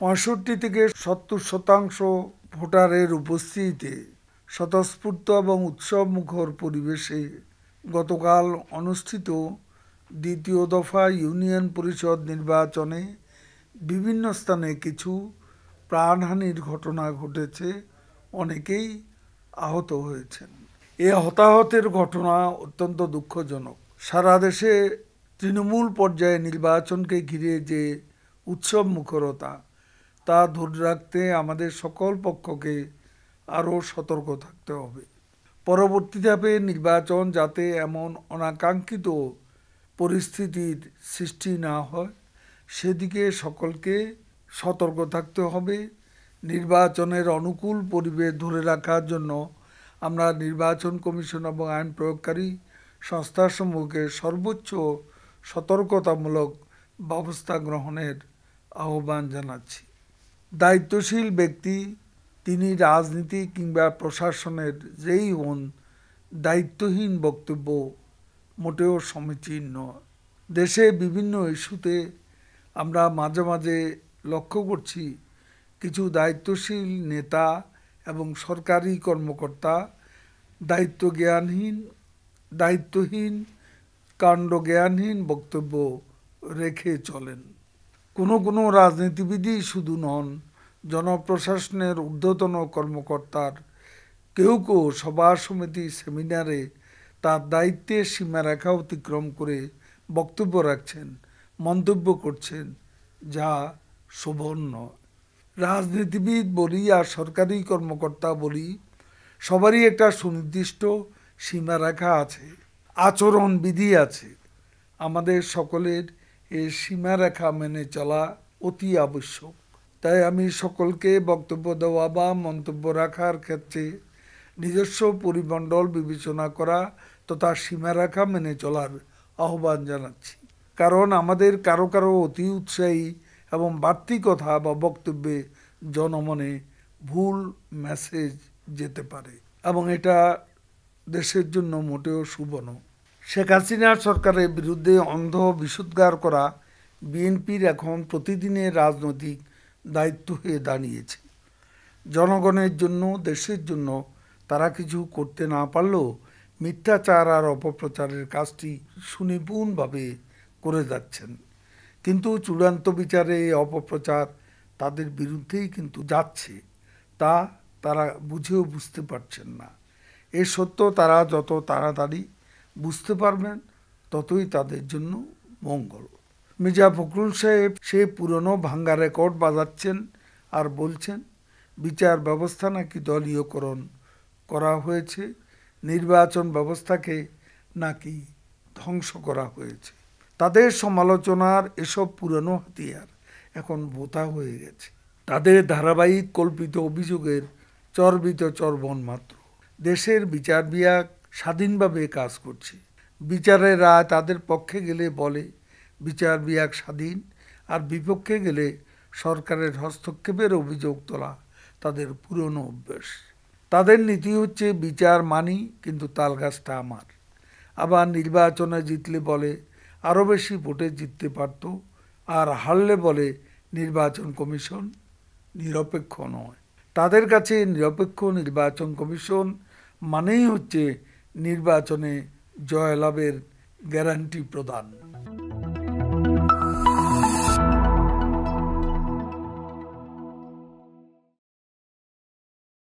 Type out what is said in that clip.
পঁয়ষট্টি থেকে সত্তর শতাংশ ভোটারের উপস্থিতিতে স্বতঃস্ফূর্ত এবং উৎসবমুখর পরিবেশে গতকাল অনুষ্ঠিত দ্বিতীয় দফা ইউনিয়ন পরিষদ নির্বাচনে বিভিন্ন স্থানে কিছু প্রাণহানির ঘটনা ঘটেছে অনেকেই আহত হয়েছেন এ হতাহতের ঘটনা অত্যন্ত দুঃখজনক সারা দেশে তৃণমূল পর্যায়ে নির্বাচনকে ঘিরে যে উৎসব মুখরতা তা ধরে রাখতে আমাদের সকল পক্ষকে আরও সতর্ক থাকতে হবে পরবর্তী ধাপে নির্বাচন যাতে এমন অনাকাঙ্ক্ষিত পরিস্থিতির সৃষ্টি না হয় সেদিকে সকলকে সতর্ক থাকতে হবে নির্বাচনের অনুকূল পরিবেশ ধরে রাখার জন্য আমরা নির্বাচন কমিশন এবং আইন প্রয়োগকারী সংস্থাসমূহকে সর্বোচ্চ সতর্কতামূলক ব্যবস্থা গ্রহণের আহ্বান জানাচ্ছি দায়িত্বশীল ব্যক্তি তিনি রাজনীতি কিংবা প্রশাসনের যেই হন দায়িত্বহীন বক্তব্য মোটেও সমীচীন নয় দেশে বিভিন্ন ইস্যুতে আমরা মাঝে মাঝে লক্ষ্য করছি কিছু দায়িত্বশীল নেতা এবং সরকারি কর্মকর্তা দায়িত্ব জ্ঞানহীন দায়িত্বহীন কাণ্ড জ্ঞানহীন বক্তব্য রেখে চলেন কোনো কোনো রাজনীতিবিদই শুধু নন জনপ্রশাসনের ঊর্ধ্বতন কর্মকর্তার কেউ কেউ সভা সমিতি সেমিনারে তার দায়িত্বের সীমারেখা অতিক্রম করে বক্তব্য রাখছেন মন্তব্য করছেন যা শোভন নয় রাজনীতিবিদ বলি আর সরকারি কর্মকর্তা বলি সবারই একটা সুনির্দিষ্ট সীমারেখা আছে আচরণ বিধি আছে আমাদের সকলের এ সীমারেখা মেনে চলা অতি আবশ্যক তাই আমি সকলকে বক্তব্য দেওয়া বা মন্তব্য রাখার ক্ষেত্রে নিজস্ব পরিমণ্ডল বিবেচনা করা তথা সীমারেখা মেনে চলার আহ্বান জানাচ্ছি কারণ আমাদের কারো কারো অতি উৎসাহী এবং বাড়তি কথা বা বক্তব্যে জনমনে ভুল মেসেজ যেতে পারে এবং এটা দেশের জন্য মোটেও শুভ নয় শেখ হাসিনার সরকারের বিরুদ্ধে অন্ধ বিশুদ্ধার করা বিএনপির এখন প্রতিদিনের রাজনৈতিক দায়িত্ব হয়ে দাঁড়িয়েছে জনগণের জন্য দেশের জন্য তারা কিছু করতে না পারলেও মিথ্যাচার আর অপপ্রচারের কাজটি সুনিপুণভাবে করে যাচ্ছেন কিন্তু চূড়ান্ত বিচারে অপপ্রচার তাদের বিরুদ্ধেই কিন্তু যাচ্ছে তা তারা বুঝেও বুঝতে পারছেন না এ সত্য তারা যত তাড়াতাড়ি বুঝতে পারবেন ততই তাদের জন্য মঙ্গল মির্জা ফখরুল সাহেব সেই পুরনো ভাঙ্গা রেকর্ড বাজাচ্ছেন আর বলছেন বিচার ব্যবস্থা নাকি দলীয়করণ করা হয়েছে নির্বাচন ব্যবস্থাকে নাকি ধ্বংস করা হয়েছে তাদের সমালোচনার এসব পুরনো হাতিয়ার এখন ভোতা হয়ে গেছে তাদের ধারাবাহিক কল্পিত অভিযোগের চর্বিত চর্বণ মাত্র দেশের বিচার বিভাগ স্বাধীনভাবে কাজ করছে বিচারের রায় তাদের পক্ষে গেলে বলে বিচার বিয়াক স্বাধীন আর বিপক্ষে গেলে সরকারের হস্তক্ষেপের অভিযোগ তোলা তাদের পুরনো অভ্যেস তাদের নীতি হচ্ছে বিচার মানি কিন্তু তালগাছটা আমার আবার নির্বাচনে জিতলে বলে আরও বেশি ভোটে জিততে পারত আর হারলে বলে নির্বাচন কমিশন নিরপেক্ষ নয় তাদের কাছে নিরপেক্ষ নির্বাচন কমিশন মানেই হচ্ছে নির্বাচনে জয়লাভের গ্যারান্টি প্রদান